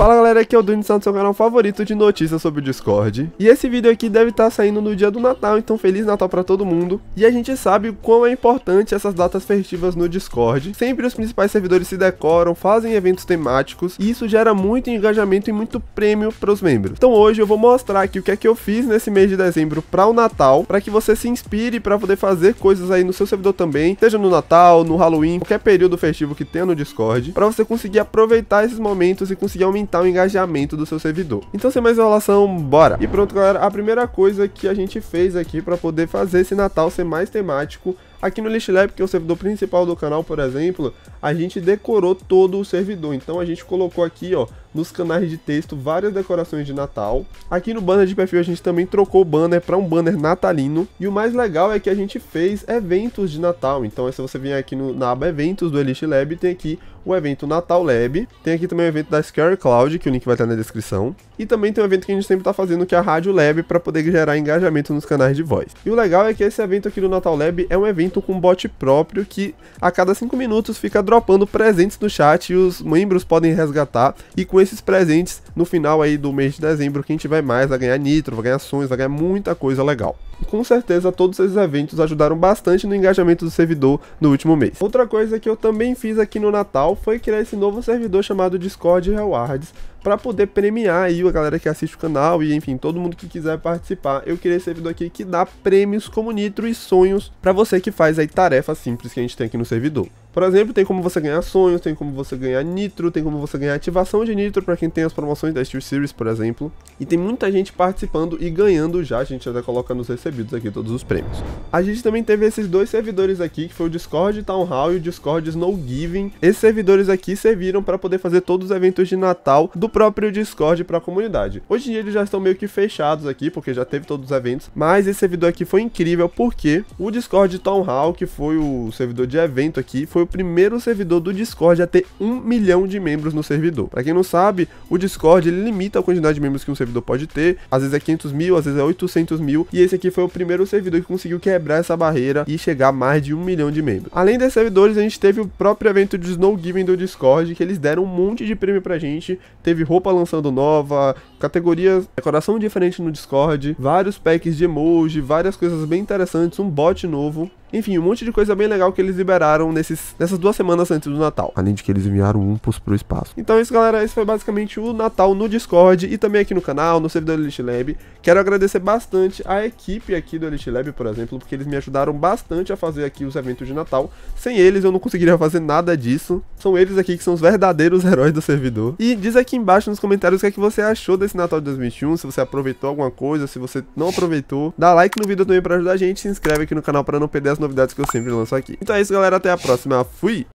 Fala galera, aqui é o Duni Santos, seu canal favorito de notícias sobre o Discord. E esse vídeo aqui deve estar tá saindo no dia do Natal, então Feliz Natal para todo mundo. E a gente sabe o quão é importante essas datas festivas no Discord. Sempre os principais servidores se decoram, fazem eventos temáticos, e isso gera muito engajamento e muito prêmio para os membros. Então hoje eu vou mostrar aqui o que é que eu fiz nesse mês de dezembro para o Natal, para que você se inspire para poder fazer coisas aí no seu servidor também, seja no Natal, no Halloween, qualquer período festivo que tenha no Discord, para você conseguir aproveitar esses momentos e conseguir aumentar aumentar o engajamento do seu servidor. Então sem mais enrolação, bora! E pronto galera, a primeira coisa que a gente fez aqui para poder fazer esse Natal ser mais temático Aqui no List Lab, que é o servidor principal do canal, por exemplo, a gente decorou todo o servidor. Então a gente colocou aqui, ó, nos canais de texto várias decorações de Natal. Aqui no banner de perfil a gente também trocou o banner para um banner natalino. E o mais legal é que a gente fez eventos de Natal. Então é, se você vier aqui no, na aba eventos do Elite Lab, tem aqui o evento Natal Lab. Tem aqui também o evento da Scare Cloud, que o link vai estar na descrição. E também tem um evento que a gente sempre está fazendo, que é a Rádio Lab, para poder gerar engajamento nos canais de voz. E o legal é que esse evento aqui do Natal Lab é um evento com bot próprio, que a cada 5 minutos fica dropando presentes no chat e os membros podem resgatar. E com esses presentes no final aí do mês de dezembro, quem tiver mais vai ganhar nitro, vai ganhar ações, vai ganhar muita coisa legal. Com certeza todos esses eventos ajudaram bastante no engajamento do servidor no último mês. Outra coisa que eu também fiz aqui no Natal foi criar esse novo servidor chamado Discord Rewards, para poder premiar aí a galera que assiste o canal e enfim, todo mundo que quiser participar. Eu queria esse servidor aqui que dá prêmios como Nitro e sonhos para você que faz aí tarefas simples que a gente tem aqui no servidor. Por exemplo, tem como você ganhar sonhos, tem como você ganhar nitro, tem como você ganhar ativação de nitro para quem tem as promoções da Steel Series, por exemplo. E tem muita gente participando e ganhando já, a gente até coloca nos recebidos aqui todos os prêmios. A gente também teve esses dois servidores aqui, que foi o Discord Town Hall e o Discord Snow Giving. Esses servidores aqui serviram para poder fazer todos os eventos de Natal do próprio Discord para a comunidade. Hoje em dia eles já estão meio que fechados aqui, porque já teve todos os eventos, mas esse servidor aqui foi incrível porque o Discord Town Hall, que foi o servidor de evento aqui, foi foi o primeiro servidor do Discord a ter um milhão de membros no servidor. Para quem não sabe, o Discord ele limita a quantidade de membros que um servidor pode ter, às vezes é 500 mil, às vezes é 800 mil, e esse aqui foi o primeiro servidor que conseguiu quebrar essa barreira e chegar a mais de um milhão de membros. Além desses servidores, a gente teve o próprio evento de Snow Giving do Discord, que eles deram um monte de prêmio pra gente, teve roupa lançando nova, categorias, decoração diferente no Discord, vários packs de emoji, várias coisas bem interessantes, um bot novo, enfim, um monte de coisa bem legal que eles liberaram nesses, nessas duas semanas antes do Natal. Além de que eles enviaram um para pro espaço. Então é isso, galera. Esse foi basicamente o Natal no Discord e também aqui no canal, no servidor do Elite Lab. Quero agradecer bastante a equipe aqui do Elite Lab, por exemplo, porque eles me ajudaram bastante a fazer aqui os eventos de Natal. Sem eles eu não conseguiria fazer nada disso. São eles aqui que são os verdadeiros heróis do servidor. E diz aqui embaixo nos comentários o que, é que você achou desse Natal de 2021, se você aproveitou alguma coisa, se você não aproveitou. Dá like no vídeo também pra ajudar a gente, se inscreve aqui no canal pra não perder as novidades que eu sempre lanço aqui. Então é isso, galera. Até a próxima. Fui!